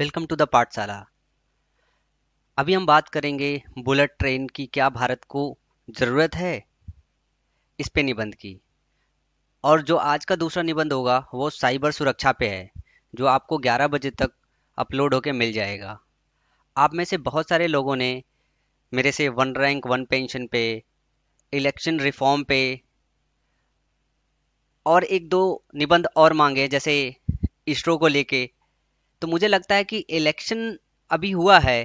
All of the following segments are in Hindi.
वेलकम टू द पाठशाला अभी हम बात करेंगे बुलेट ट्रेन की क्या भारत को ज़रूरत है इस पे निबंध की और जो आज का दूसरा निबंध होगा वो साइबर सुरक्षा पे है जो आपको 11 बजे तक अपलोड होकर मिल जाएगा आप में से बहुत सारे लोगों ने मेरे से वन रैंक वन पेंशन पे इलेक्शन रिफॉर्म पे और एक दो निबंध और मांगे जैसे इसरो को लेके तो मुझे लगता है कि इलेक्शन अभी हुआ है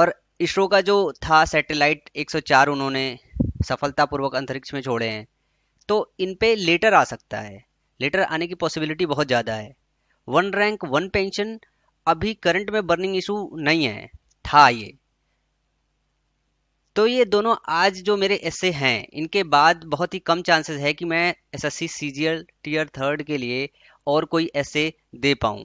और इसरो का जो था सैटेलाइट 104 उन्होंने सफलतापूर्वक अंतरिक्ष में छोड़े हैं तो इन पे लेटर आ सकता है लेटर आने की पॉसिबिलिटी बहुत ज़्यादा है वन रैंक वन पेंशन अभी करंट में बर्निंग इशू नहीं है था ये तो ये दोनों आज जो मेरे ऐसे हैं इनके बाद बहुत ही कम चांसेस है कि मैं S S C C G L tier third के लिए और कोई ऐसे दे पाऊँ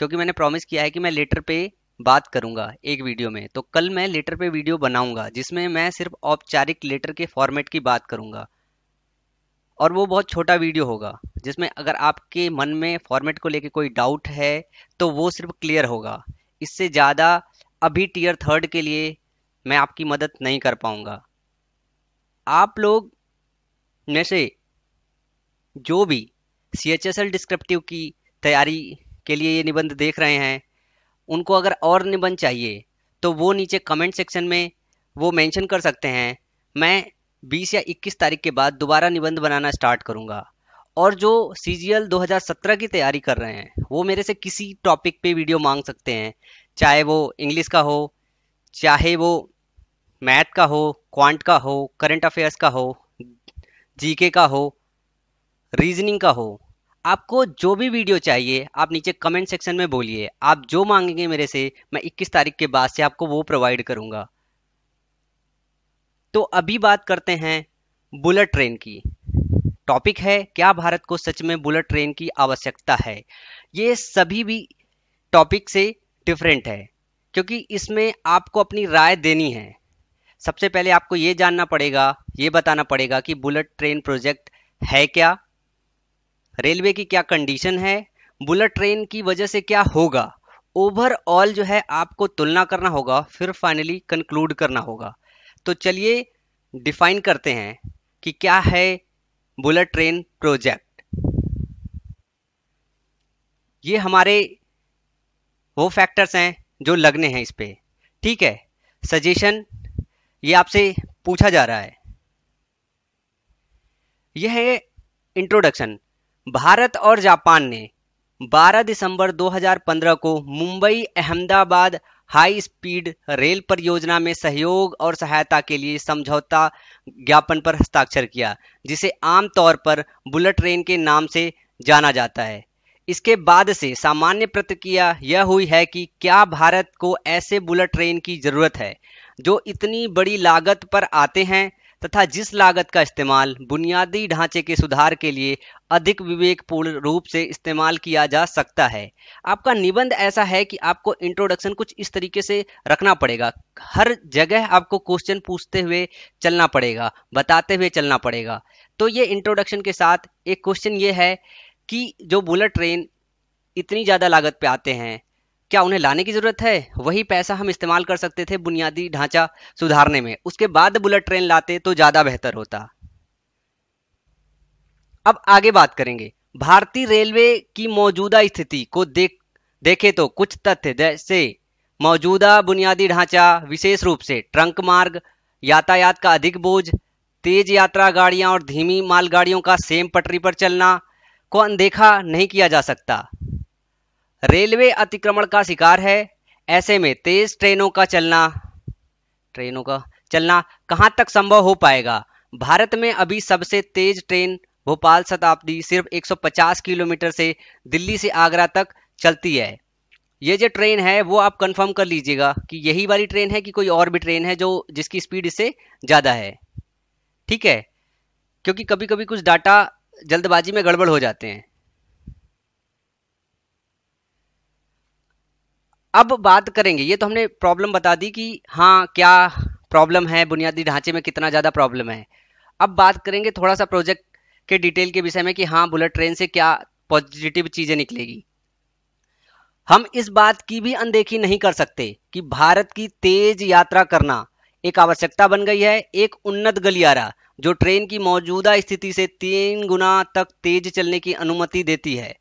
क्योंकि मैंने प्रॉमिस किया है कि मैं लेटर पे बात करूंगा एक वीडियो में तो कल मैं लेटर पे वीडियो बनाऊंगा जिसमें मैं सिर्फ औपचारिक लेटर के फॉर्मेट की बात करूंगा और वो बहुत छोटा वीडियो होगा जिसमें अगर आपके मन में फॉर्मेट को लेके कोई डाउट है तो वो सिर्फ क्लियर होगा इससे ज़्यादा अभी टीयर थर्ड के लिए मैं आपकी मदद नहीं कर पाऊंगा आप लोग में से जो भी C H S L descriptive की तैयारी के लिए ये निबंध देख रहे हैं उनको अगर और निबंध चाहिए तो वो नीचे कमेंट सेक्शन में वो मेंशन कर सकते हैं मैं 20 या 21 तारीख के बाद दोबारा निबंध बनाना स्टार्ट करूंगा और जो सी जी की तैयारी कर रहे हैं वो मेरे से किसी टॉपिक पे वीडियो मांग सकते हैं चाहे वो इंग्लिश का हो चाहे वो मैथ का हो क्वांट का हो करंट अफेयर्स का हो जीके का हो रीजनिंग का हो आपको जो भी वीडियो चाहिए आप नीचे कमेंट सेक्शन में बोलिए आप जो मांगेंगे मेरे से मैं 21 तारीख के बाद से आपको वो प्रोवाइड करूंगा तो अभी बात करते हैं बुलेट ट्रेन की टॉपिक है क्या भारत को सच में बुलेट ट्रेन की आवश्यकता है ये सभी भी टॉपिक से डिफरेंट है क्योंकि इसमें आपको अपनी राय देनी है सबसे पहले आपको ये जानना पड़ेगा ये बताना पड़ेगा कि बुलेट ट्रेन प्रोजेक्ट है क्या रेलवे की क्या कंडीशन है बुलेट ट्रेन की वजह से क्या होगा ओवरऑल जो है आपको तुलना करना होगा फिर फाइनली कंक्लूड करना होगा तो चलिए डिफाइन करते हैं कि क्या है बुलेट ट्रेन प्रोजेक्ट ये हमारे वो फैक्टर्स हैं जो लगने हैं इस पर ठीक है सजेशन ये आपसे पूछा जा रहा है यह है इंट्रोडक्शन भारत और जापान ने 12 दिसंबर 2015 को Mumbai Ahmedabad high speed rail परियोजना में सहयोग और सहायता के लिए समझौता ज्ञापन पर हस्ताक्षर किया जिसे आमतौर पर बुलेट ट्रेन के नाम से जाना जाता है इसके बाद से सामान्य प्रतिक्रिया यह हुई है कि क्या भारत को ऐसे बुलेट ट्रेन की जरूरत है जो इतनी बड़ी लागत पर आते हैं तथा जिस लागत का इस्तेमाल बुनियादी ढांचे के सुधार के लिए अधिक विवेकपूर्ण रूप से इस्तेमाल किया जा सकता है आपका निबंध ऐसा है कि आपको इंट्रोडक्शन कुछ इस तरीके से रखना पड़ेगा हर जगह आपको क्वेश्चन पूछते हुए चलना पड़ेगा बताते हुए चलना पड़ेगा तो ये इंट्रोडक्शन के साथ एक क्वेश्चन ये है कि जो बुलेट ट्रेन इतनी ज़्यादा लागत पे आते हैं क्या उन्हें लाने की जरूरत है वही पैसा हम इस्तेमाल कर सकते थे बुनियादी ढांचा सुधारने में उसके बाद बुलेट ट्रेन लाते तो ज्यादा बेहतर होता अब आगे बात करेंगे भारतीय रेलवे की मौजूदा स्थिति को देख देखे तो कुछ तथ्य जैसे मौजूदा बुनियादी ढांचा विशेष रूप से ट्रंक मार्ग यातायात का अधिक बोझ तेज यात्रा गाड़ियां और धीमी मालगाड़ियों का सेम पटरी पर चलना को अनदेखा नहीं किया जा सकता रेलवे अतिक्रमण का शिकार है ऐसे में तेज ट्रेनों का चलना ट्रेनों का चलना कहां तक संभव हो पाएगा भारत में अभी सबसे तेज ट्रेन भोपाल शताब्दी सिर्फ 150 किलोमीटर से दिल्ली से आगरा तक चलती है ये जो ट्रेन है वो आप कंफर्म कर लीजिएगा कि यही वाली ट्रेन है कि कोई और भी ट्रेन है जो जिसकी स्पीड इससे ज़्यादा है ठीक है क्योंकि कभी कभी कुछ डाटा जल्दबाजी में गड़बड़ हो जाते हैं अब बात करेंगे ये तो हमने प्रॉब्लम बता दी कि हाँ क्या प्रॉब्लम है बुनियादी ढांचे में कितना ज़्यादा प्रॉब्लम है अब बात करेंगे थोड़ा सा प्रोजेक्ट के डिटेल के विषय में कि हाँ बुलेट ट्रेन से क्या पॉजिटिव चीज़ें निकलेगी हम इस बात की भी अनदेखी नहीं कर सकते कि भारत की तेज यात्रा करना एक आवश्यकता बन गई है एक उन्नत गलियारा जो ट्रेन की मौजूदा स्थिति से तीन गुना तक तेज चलने की अनुमति देती है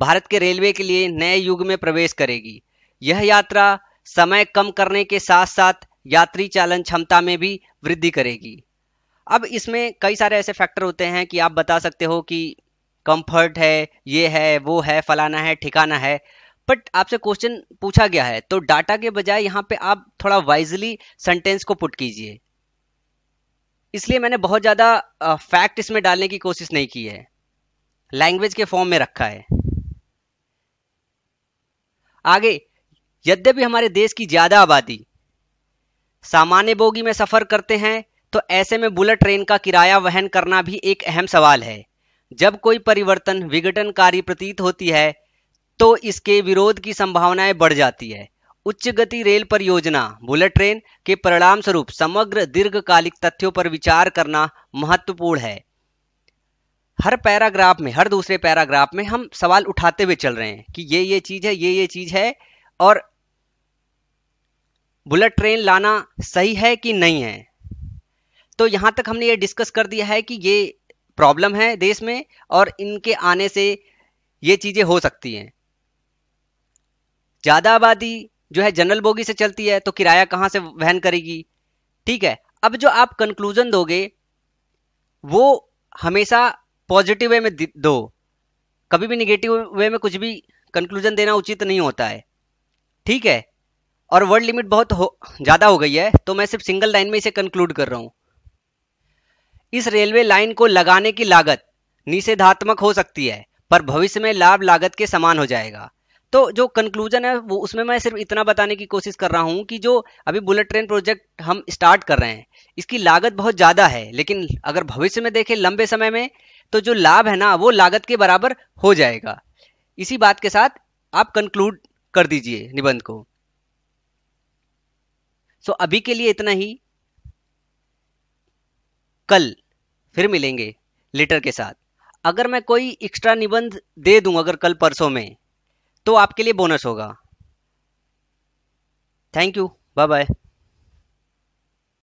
भारत के रेलवे के लिए नए युग में प्रवेश करेगी यह यात्रा समय कम करने के साथ साथ यात्री चालन क्षमता में भी वृद्धि करेगी अब इसमें कई सारे ऐसे फैक्टर होते हैं कि आप बता सकते हो कि कंफर्ट है ये है वो है फलाना है ठिकाना है बट आपसे क्वेश्चन पूछा गया है तो डाटा के बजाय यहाँ पे आप थोड़ा वाइजली सेंटेंस को पुट कीजिए इसलिए मैंने बहुत ज़्यादा फैक्ट इसमें डालने की कोशिश नहीं की है लैंग्वेज के फॉर्म में रखा है आगे यद्यपि हमारे देश की ज्यादा आबादी सामान्य बोगी में सफर करते हैं तो ऐसे में बुलेट ट्रेन का किराया वहन करना भी एक अहम सवाल है जब कोई परिवर्तन विघटनकारी प्रतीत होती है तो इसके विरोध की संभावनाएं बढ़ जाती है उच्च गति रेल परियोजना बुलेट ट्रेन के परिणाम स्वरूप समग्र दीर्घकालिक तथ्यों पर विचार करना महत्वपूर्ण है हर पैराग्राफ में हर दूसरे पैराग्राफ में हम सवाल उठाते हुए चल रहे हैं कि ये ये चीज है ये ये चीज है और बुलेट ट्रेन लाना सही है कि नहीं है तो यहाँ तक हमने ये डिस्कस कर दिया है कि ये प्रॉब्लम है देश में और इनके आने से ये चीज़ें हो सकती हैं ज़्यादा आबादी जो है जनरल बोगी से चलती है तो किराया कहाँ से वहन करेगी ठीक है अब जो आप कंक्लूजन दोगे वो हमेशा पॉजिटिव वे में दो कभी भी निगेटिव वे में कुछ भी कंक्लूजन देना उचित नहीं होता है ठीक है और वर्ड लिमिट बहुत हो ज़्यादा हो गई है तो मैं सिर्फ सिंगल लाइन में इसे कंक्लूड कर रहा हूँ इस रेलवे लाइन को लगाने की लागत निषेधात्मक हो सकती है पर भविष्य में लाभ लागत के समान हो जाएगा तो जो कंक्लूजन है वो उसमें मैं सिर्फ इतना बताने की कोशिश कर रहा हूँ कि जो अभी बुलेट ट्रेन प्रोजेक्ट हम स्टार्ट कर रहे हैं इसकी लागत बहुत ज़्यादा है लेकिन अगर भविष्य में देखें लंबे समय में तो जो लाभ है ना वो लागत के बराबर हो जाएगा इसी बात के साथ आप कंक्लूड कर दीजिए निबंध को सो so, अभी के लिए इतना ही कल फिर मिलेंगे लेटर के साथ अगर मैं कोई एक्स्ट्रा निबंध दे दूं अगर कल परसों में तो आपके लिए बोनस होगा थैंक यू बाय बाय